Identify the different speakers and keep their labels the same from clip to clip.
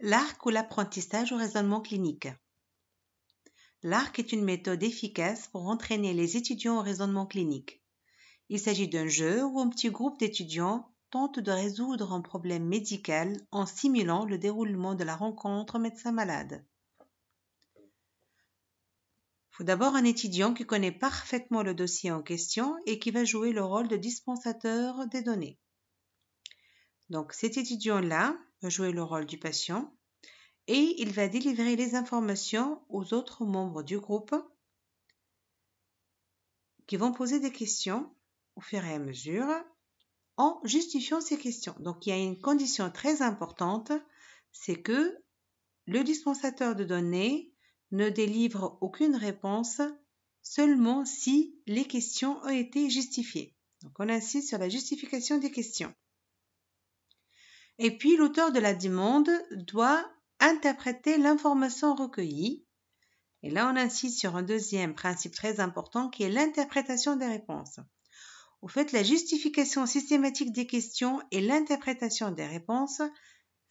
Speaker 1: L'arc ou l'apprentissage au raisonnement clinique. L'arc est une méthode efficace pour entraîner les étudiants au raisonnement clinique. Il s'agit d'un jeu où un petit groupe d'étudiants tente de résoudre un problème médical en simulant le déroulement de la rencontre médecin-malade. Il faut d'abord un étudiant qui connaît parfaitement le dossier en question et qui va jouer le rôle de dispensateur des données. Donc cet étudiant-là, jouer le rôle du patient et il va délivrer les informations aux autres membres du groupe qui vont poser des questions au fur et à mesure en justifiant ces questions. Donc il y a une condition très importante, c'est que le dispensateur de données ne délivre aucune réponse seulement si les questions ont été justifiées. Donc on insiste sur la justification des questions. Et puis l'auteur de la demande doit interpréter l'information recueillie. Et là, on insiste sur un deuxième principe très important qui est l'interprétation des réponses. Au fait, la justification systématique des questions et l'interprétation des réponses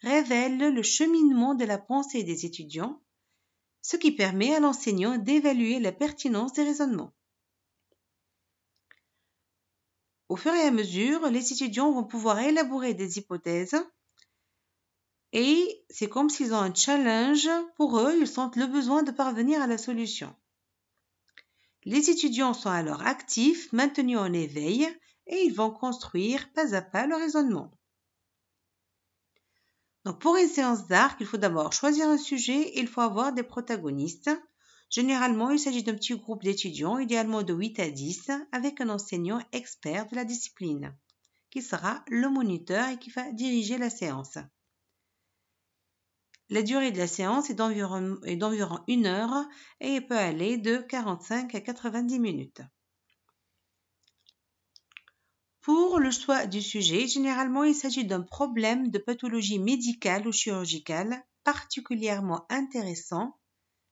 Speaker 1: révèlent le cheminement de la pensée des étudiants, ce qui permet à l'enseignant d'évaluer la pertinence des raisonnements. Au fur et à mesure, les étudiants vont pouvoir élaborer des hypothèses et c'est comme s'ils ont un challenge. Pour eux, ils sentent le besoin de parvenir à la solution. Les étudiants sont alors actifs, maintenus en éveil, et ils vont construire pas à pas le raisonnement. Donc pour une séance d'arc, il faut d'abord choisir un sujet et il faut avoir des protagonistes. Généralement, il s'agit d'un petit groupe d'étudiants, idéalement de 8 à 10, avec un enseignant expert de la discipline, qui sera le moniteur et qui va diriger la séance. La durée de la séance est d'environ, une heure et peut aller de 45 à 90 minutes. Pour le choix du sujet, généralement il s'agit d'un problème de pathologie médicale ou chirurgicale particulièrement intéressant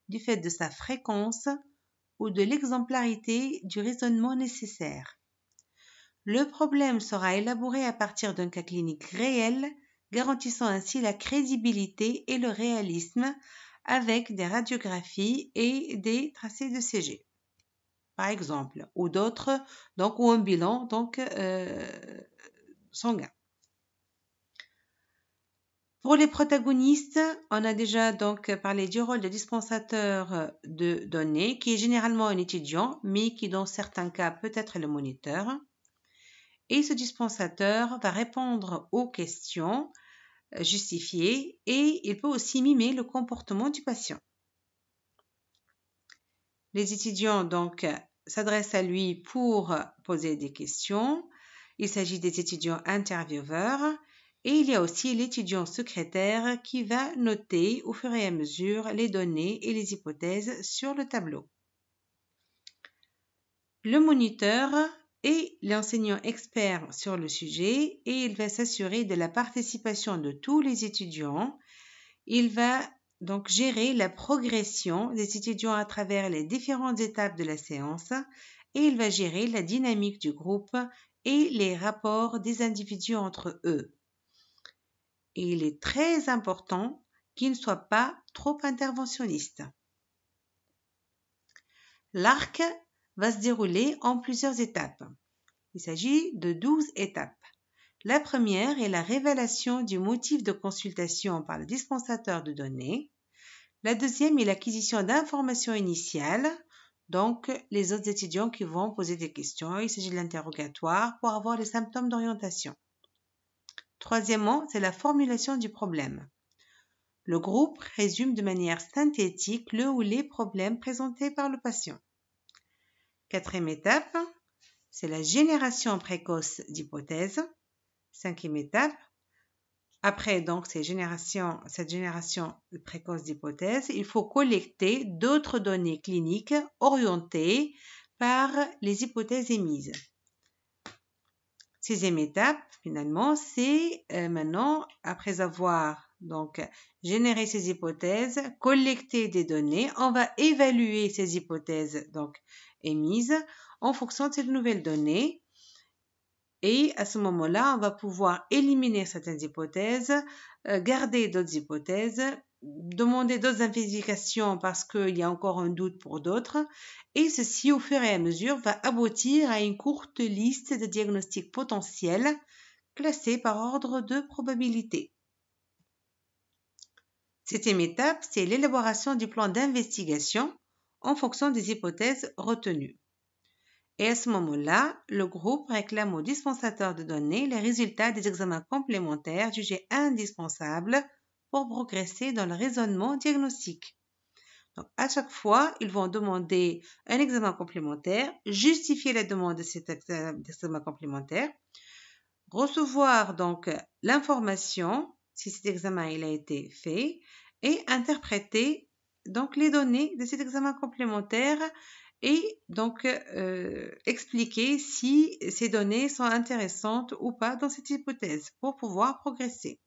Speaker 1: du fait de sa fréquence ou de l'exemplarité du raisonnement nécessaire. Le problème sera élaboré à partir d'un cas clinique réel garantissant ainsi la crédibilité et le réalisme avec des radiographies et des tracés de CG, par exemple, ou d'autres, donc ou un bilan donc euh, sanguin. Pour les protagonistes, on a déjà donc parlé du rôle de dispensateur de données, qui est généralement un étudiant, mais qui dans certains cas peut être le moniteur. Et ce dispensateur va répondre aux questions justifié et il peut aussi mimer le comportement du patient. Les étudiants donc s'adressent à lui pour poser des questions. Il s'agit des étudiants intervieweurs et il y a aussi l'étudiant secrétaire qui va noter au fur et à mesure les données et les hypothèses sur le tableau. Le moniteur et l'enseignant expert sur le sujet et il va s'assurer de la participation de tous les étudiants. Il va donc gérer la progression des étudiants à travers les différentes étapes de la séance et il va gérer la dynamique du groupe et les rapports des individus entre eux. Et il est très important qu'il ne soit pas trop interventionniste. L'arc va se dérouler en plusieurs étapes. Il s'agit de douze étapes. La première est la révélation du motif de consultation par le dispensateur de données. La deuxième est l'acquisition d'informations initiales, donc les autres étudiants qui vont poser des questions. Il s'agit de l'interrogatoire pour avoir les symptômes d'orientation. Troisièmement, c'est la formulation du problème. Le groupe résume de manière synthétique le ou les problèmes présentés par le patient. Quatrième étape, c'est la génération précoce d'hypothèses. Cinquième étape, après donc ces générations, cette génération précoce d'hypothèses, il faut collecter d'autres données cliniques orientées par les hypothèses émises. Sixième étape, finalement, c'est euh, maintenant, après avoir donc généré ces hypothèses, collecter des données, on va évaluer ces hypothèses donc mise en fonction de ces nouvelle donnée. Et à ce moment-là, on va pouvoir éliminer certaines hypothèses, euh, garder d'autres hypothèses, demander d'autres investigations parce qu'il y a encore un doute pour d'autres. Et ceci, au fur et à mesure, va aboutir à une courte liste de diagnostics potentiels classés par ordre de probabilité. Septième étape, c'est l'élaboration du plan d'investigation en fonction des hypothèses retenues. Et à ce moment-là, le groupe réclame au dispensateur de données les résultats des examens complémentaires jugés indispensables pour progresser dans le raisonnement diagnostique. Donc, à chaque fois, ils vont demander un examen complémentaire, justifier la demande de cet examen complémentaire, recevoir donc l'information si cet examen a été fait et interpréter donc les données de cet examen complémentaire et donc euh, expliquer si ces données sont intéressantes ou pas dans cette hypothèse pour pouvoir progresser.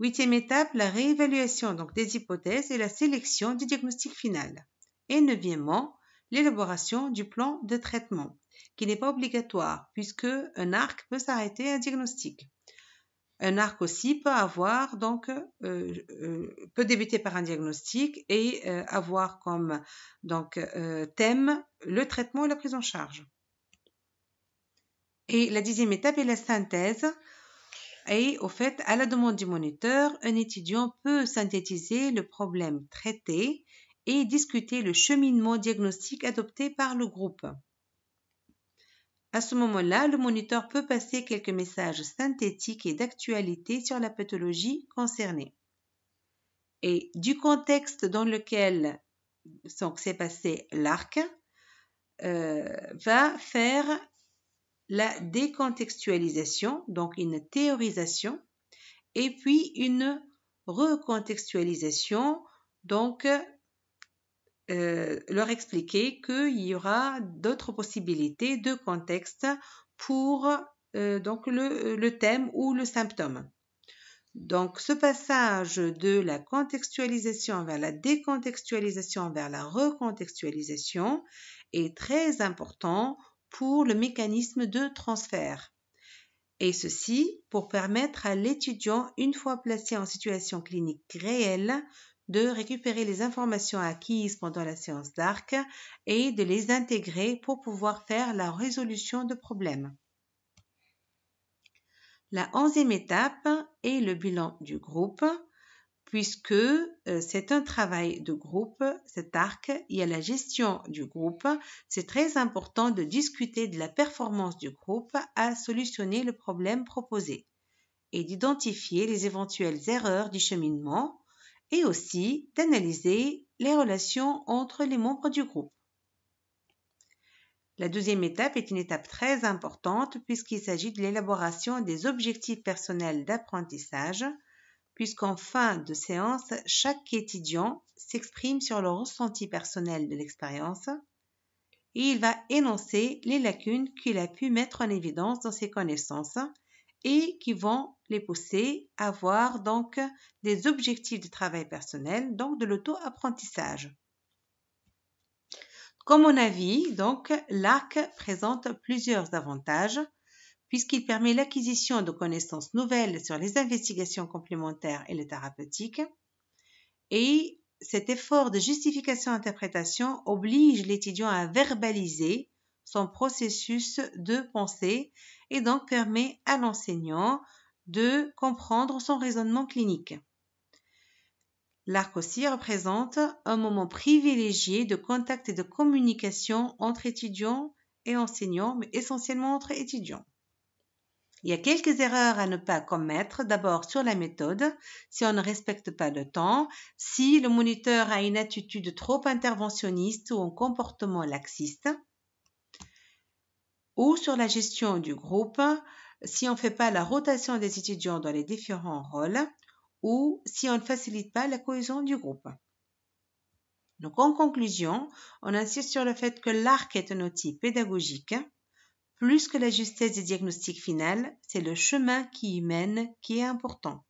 Speaker 1: Huitième étape, la réévaluation donc des hypothèses et la sélection du diagnostic final. Et neuvièmement, l'élaboration du plan de traitement, qui n'est pas obligatoire puisque un arc peut s'arrêter à un diagnostic. Un arc aussi peut avoir donc euh, euh, peut débuter par un diagnostic et euh, avoir comme donc thème le traitement et la prise en charge. Et la dixième étape est la synthèse. Et au fait, à la demande du moniteur, un étudiant peut synthétiser le problème traité et discuter le cheminement diagnostique adopté par le groupe. À ce moment-là, le moniteur peut passer quelques messages synthétiques et d'actualité sur la pathologie concernée. Et du contexte dans lequel s'est passé l'arc, euh, va faire la décontextualisation, donc une théorisation, et puis une recontextualisation, donc euh, leur expliquer qu'il y aura d'autres possibilités de contexte pour euh, donc le, euh, le, thème ou le symptôme. Donc ce passage de la contextualisation vers la décontextualisation vers la recontextualisation est très important pour le mécanisme de transfert. Et ceci pour permettre à l'étudiant, une fois placé en situation clinique réelle, de récupérer les informations acquises pendant la séance d'arc et de les intégrer pour pouvoir faire la résolution de problèmes. La onzième étape est le bilan du groupe, puisque euh, c'est un travail de groupe, cet arc, il y a la gestion du groupe. C'est très important de discuter de la performance du groupe à solutionner le problème proposé et d'identifier les éventuelles erreurs du cheminement et aussi d'analyser les relations entre les membres du groupe. La deuxième étape est une étape très importante puisqu'il s'agit de l'élaboration des objectifs personnels d'apprentissage, puisqu'en fin de séance, chaque étudiant s'exprime sur le ressenti personnel de l'expérience et il va énoncer les lacunes qu'il a pu mettre en évidence dans ses connaissances et qui vont les pousser à avoir donc des objectifs de travail personnel, donc de l'auto-apprentissage. Comme on a vu, donc l'arc présente plusieurs avantages puisqu'il permet l'acquisition de connaissances nouvelles sur les investigations complémentaires et les thérapeutiques. Et cet effort de justification-interprétation oblige l'étudiant à verbaliser son processus de pensée et donc permet à l'enseignant de comprendre son raisonnement clinique. L'arc aussi représente un moment privilégié de contact et de communication entre étudiants et enseignants, mais essentiellement entre étudiants. Il y a quelques erreurs à ne pas commettre, d'abord sur la méthode, si on ne respecte pas le temps, si le moniteur a une attitude trop interventionniste ou un comportement laxiste ou sur la gestion du groupe si on ne fait pas la rotation des étudiants dans les différents rôles ou si on ne facilite pas la cohésion du groupe. Donc en conclusion, on insiste sur le fait que l'arc est un outil pédagogique. Plus que la justesse du diagnostic final, c'est le chemin qui y mène qui est important.